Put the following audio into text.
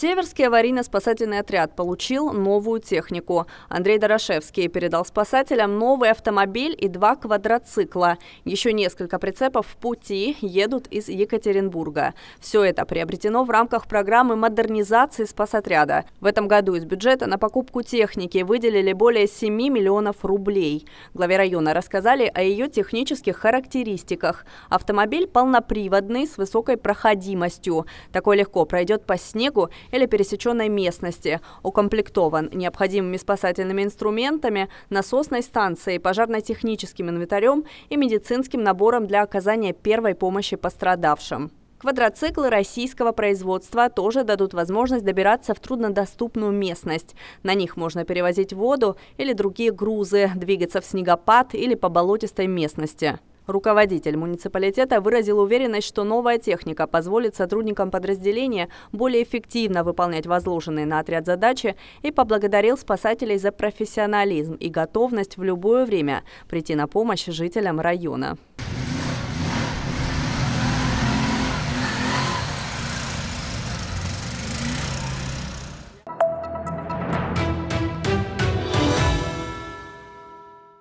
Северский аварийно-спасательный отряд получил новую технику. Андрей Дорошевский передал спасателям новый автомобиль и два квадроцикла. Еще несколько прицепов в пути едут из Екатеринбурга. Все это приобретено в рамках программы модернизации спасотряда. В этом году из бюджета на покупку техники выделили более 7 миллионов рублей. Главе района рассказали о ее технических характеристиках. Автомобиль полноприводный с высокой проходимостью. Такой легко пройдет по снегу или пересеченной местности, укомплектован необходимыми спасательными инструментами, насосной станцией, пожарно-техническим инвентарем и медицинским набором для оказания первой помощи пострадавшим. Квадроциклы российского производства тоже дадут возможность добираться в труднодоступную местность. На них можно перевозить воду или другие грузы, двигаться в снегопад или по болотистой местности. Руководитель муниципалитета выразил уверенность, что новая техника позволит сотрудникам подразделения более эффективно выполнять возложенные на отряд задачи и поблагодарил спасателей за профессионализм и готовность в любое время прийти на помощь жителям района.